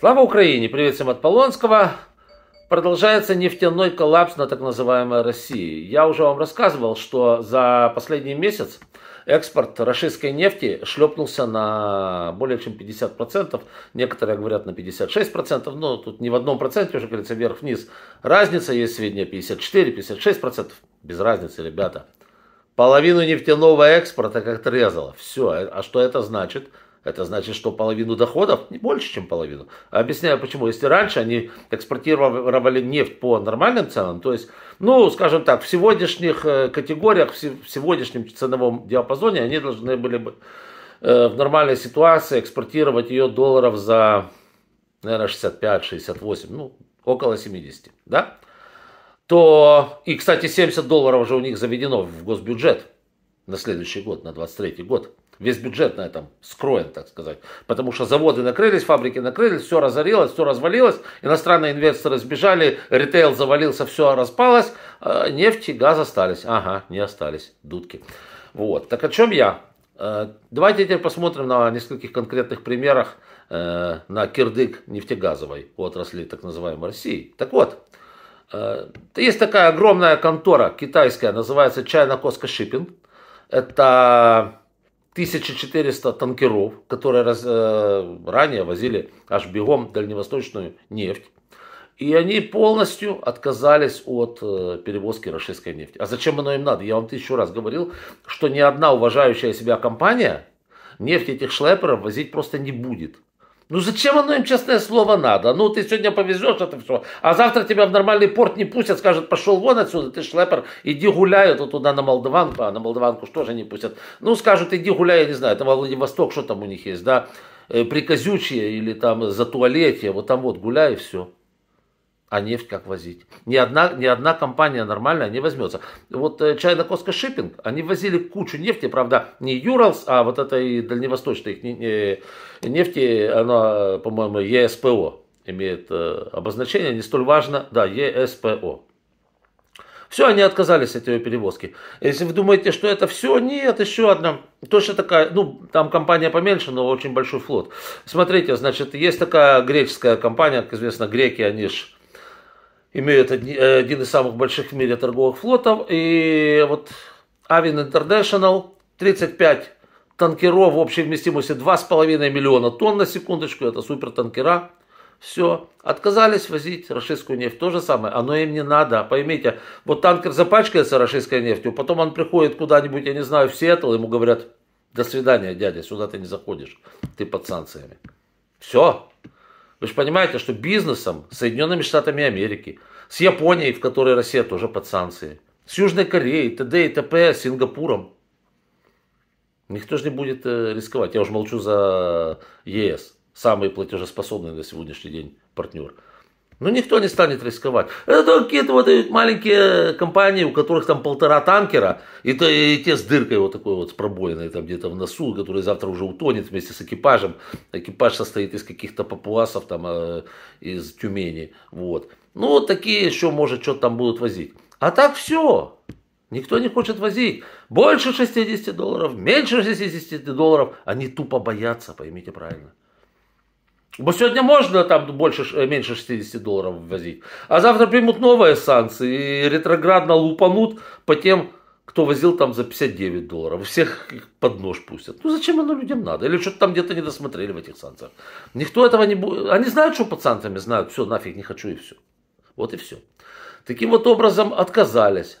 Слава Украине! Привет всем от Полонского. Продолжается нефтяной коллапс на так называемой России. Я уже вам рассказывал, что за последний месяц экспорт российской нефти шлепнулся на более чем 50%, некоторые говорят на 56%, но тут не в одном проценте уже, говорится, вверх-вниз. Разница есть сведения 54-56%, без разницы, ребята. Половину нефтяного экспорта как отрезало. Все, а что это значит? это значит, что половину доходов, не больше, чем половину. Объясняю почему. Если раньше они экспортировали нефть по нормальным ценам, то есть, ну, скажем так, в сегодняшних э, категориях, в сегодняшнем ценовом диапазоне они должны были бы э, в нормальной ситуации экспортировать ее долларов за, наверное, 65-68, ну, около 70, да? То, и, кстати, 70 долларов уже у них заведено в госбюджет на следующий год, на 23 год весь бюджет на этом скроен, так сказать. Потому что заводы накрылись, фабрики накрылись, все разорилось, все развалилось, иностранные инвесторы сбежали, ритейл завалился, все распалось, э, нефть и газ остались. Ага, не остались, дудки. Вот, так о чем я? Э, давайте теперь посмотрим на нескольких конкретных примерах э, на кирдык нефтегазовой отрасли так называемой России. Так вот, есть такая огромная контора китайская, называется China Costco Shipping. Это 1400 танкеров, которые раз, э, ранее возили аж бегом дальневосточную нефть. И они полностью отказались от э, перевозки российской нефти. А зачем оно им надо? Я вам тысячу раз говорил, что ни одна уважающая себя компания нефть этих шлеперов возить просто не будет. Ну зачем оно им, честное слово, надо? Ну ты сегодня повезешь это все, а завтра тебя в нормальный порт не пустят, скажут, пошел вон отсюда, ты шлепер, иди гуляй, а то туда на Молдаванку, а на Молдаванку что же не пустят? Ну скажут, иди гуляй, я не знаю, там во Владивосток, что там у них есть, да? Э, Приказючие или там за туалете, вот там вот гуляй и все а нефть как возить. Ни одна, ни одна компания нормальная не возьмется. Вот э, China Costco Shipping, они возили кучу нефти, правда, не Юралс, а вот этой дальневосточной нефти, она, по-моему, ЕСПО имеет э, обозначение, не столь важно, да, ЕСПО. Все, они отказались от ее перевозки. Если вы думаете, что это все, нет, еще одна. Точно такая, ну, там компания поменьше, но очень большой флот. Смотрите, значит, есть такая греческая компания, как известно, греки, они же имеют э, один из самых больших в мире торговых флотов. И вот Авин Интернешнл 35 танкеров в общей вместимости 2,5 миллиона тонн на секундочку, это супер супертанкера, все, отказались возить российскую нефть, то же самое, оно им не надо, поймите, вот танкер запачкается российской нефтью, потом он приходит куда-нибудь, я не знаю, в Сиэтл, ему говорят, до свидания, дядя, сюда ты не заходишь, ты под санкциями. Все, вы же понимаете, что бизнесом с Соединенными Штатами Америки, с Японией, в которой Россия тоже под санкции, с Южной Кореей, т.д. и т.п., с Сингапуром. Никто же не будет э, рисковать. Я уже молчу за ЕС. Самый платежеспособный на сегодняшний день партнер. Но ну, никто не станет рисковать. Это только какие-то вот маленькие компании, у которых там полтора танкера, и, то, и те с дыркой вот такой вот с пробоиной там где-то в носу, который завтра уже утонет вместе с экипажем. Экипаж состоит из каких-то папуасов там э, из Тюмени. Вот. Ну, вот такие еще, может, что-то там будут возить. А так все. Никто не хочет возить. Больше 60 долларов, меньше 60 долларов. Они тупо боятся, поймите правильно. Бо сегодня можно там больше, меньше 60 долларов ввозить. А завтра примут новые санкции и ретроградно лупанут по тем, кто возил там за 59 долларов. Всех под нож пустят. Ну зачем оно людям надо? Или что-то там где-то не досмотрели в этих санкциях. Никто этого не будет. Они знают, что под санкциями знают. Все, нафиг, не хочу и все. Вот и все. Таким вот образом отказались.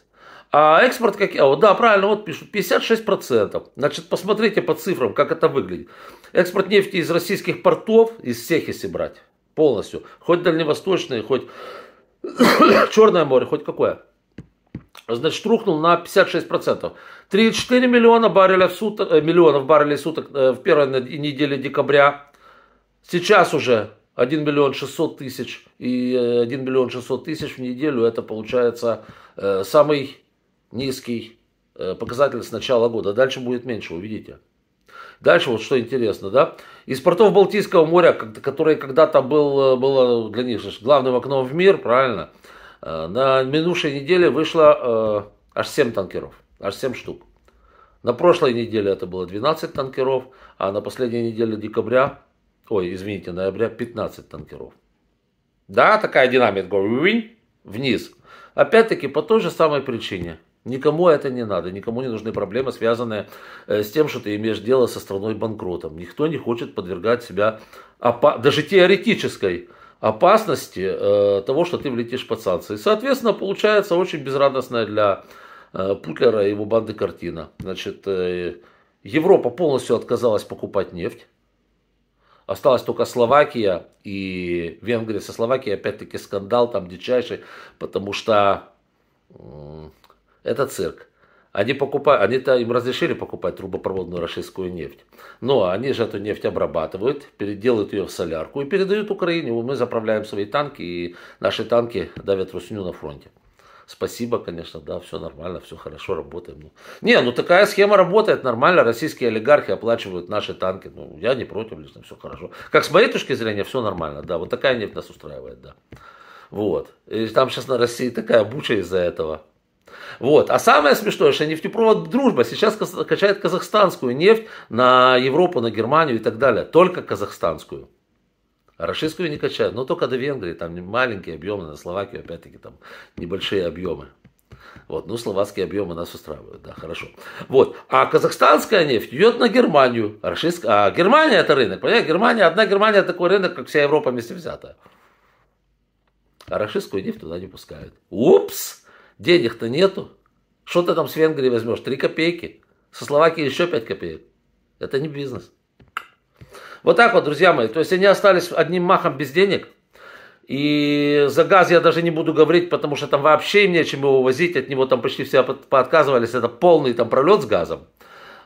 А экспорт как... Вот, да, правильно, вот пишут, 56%. Значит, посмотрите по цифрам, как это выглядит. Экспорт нефти из российских портов, из всех если брать, полностью. Хоть дальневосточные, хоть Черное море, хоть какое. Значит, рухнул на 56%. 34 миллиона баррелей в суток, э, миллионов баррелей в суток э, в первой неделе декабря. Сейчас уже 1 миллион 600 тысяч и 1 э, миллион 600 тысяч в неделю это получается самый низкий э, показатель с начала года. Дальше будет меньше, увидите. Дальше вот что интересно, да? Из портов Балтийского моря, которое когда-то был, э, было для них главным окном в мир, правильно? Э, на минувшей неделе вышло аж 7 танкеров, аж 7 штук. На прошлой неделе это было 12 танкеров, а на последней неделе декабря, ой, извините, ноября 15 танкеров. Да, такая динамика, вниз. Опять-таки по той же самой причине – Никому это не надо, никому не нужны проблемы, связанные э, с тем, что ты имеешь дело со страной-банкротом. Никто не хочет подвергать себя опа- даже теоретической опасности э, того, что ты влетишь под санкции. Соответственно, получается очень безрадостная для э, Путлера и его банды картина. Значит, э, Европа полностью отказалась покупать нефть. Осталась только Словакия и Венгрия. Со Словакией опять-таки скандал там дичайший, потому что это цирк. Они покупают, они-то им разрешили покупать трубопроводную российскую нефть. Но они же эту нефть обрабатывают, переделывают ее в солярку и передают Украине. Мы заправляем свои танки, и наши танки давят русню на фронте. Спасибо, конечно, да, все нормально, все хорошо, работаем. Ну. не, ну такая схема работает нормально, российские олигархи оплачивают наши танки. Ну, я не против, лично все хорошо. Как с моей точки зрения, все нормально, да, вот такая нефть нас устраивает, да. Вот. И там сейчас на России такая буча из-за этого. Вот. А самое смешное, что нефтепровод «Дружба» сейчас качает казахстанскую нефть на Европу, на Германию и так далее. Только казахстанскую. А российскую не качают. Но ну, только до Венгрии. Там маленькие объемы, на Словакию опять-таки там небольшие объемы. Вот, ну, словацкие объемы нас устраивают, да, хорошо. Вот, а казахстанская нефть идет на Германию, а, Российск... а Германия это рынок, понимаете, Германия, одна Германия такой рынок, как вся Европа вместе взята. А российскую нефть туда не пускают. Упс! Денег-то нету. Что ты там с Венгрии возьмешь? Три копейки. Со Словакии еще пять копеек. Это не бизнес. Вот так вот, друзья мои. То есть они остались одним махом без денег. И за газ я даже не буду говорить, потому что там вообще им нечем его возить. От него там почти все отказывались, Это полный там пролет с газом.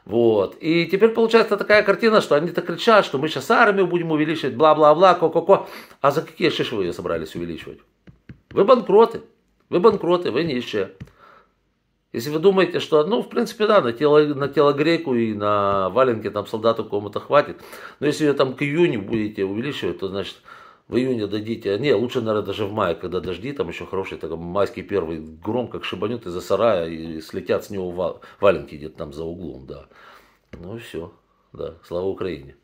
Вот. И теперь получается такая картина, что они так кричат, что мы сейчас армию будем увеличивать, бла-бла-бла, ко-ко-ко. А за какие шиши вы ее собрались увеличивать? Вы банкроты. Вы банкроты, вы нищие. Если вы думаете, что, ну, в принципе, да, на, тело, на телогрейку и на валенке там солдату кому-то хватит. Но если вы там к июню будете увеличивать, то, значит, в июне дадите, не, лучше, наверное, даже в мае, когда дожди, там еще хорошие, такой майский первый гром, как шибанет из-за сарая, и слетят с него валенки где-то там за углом, да. Ну и все, да, слава Украине.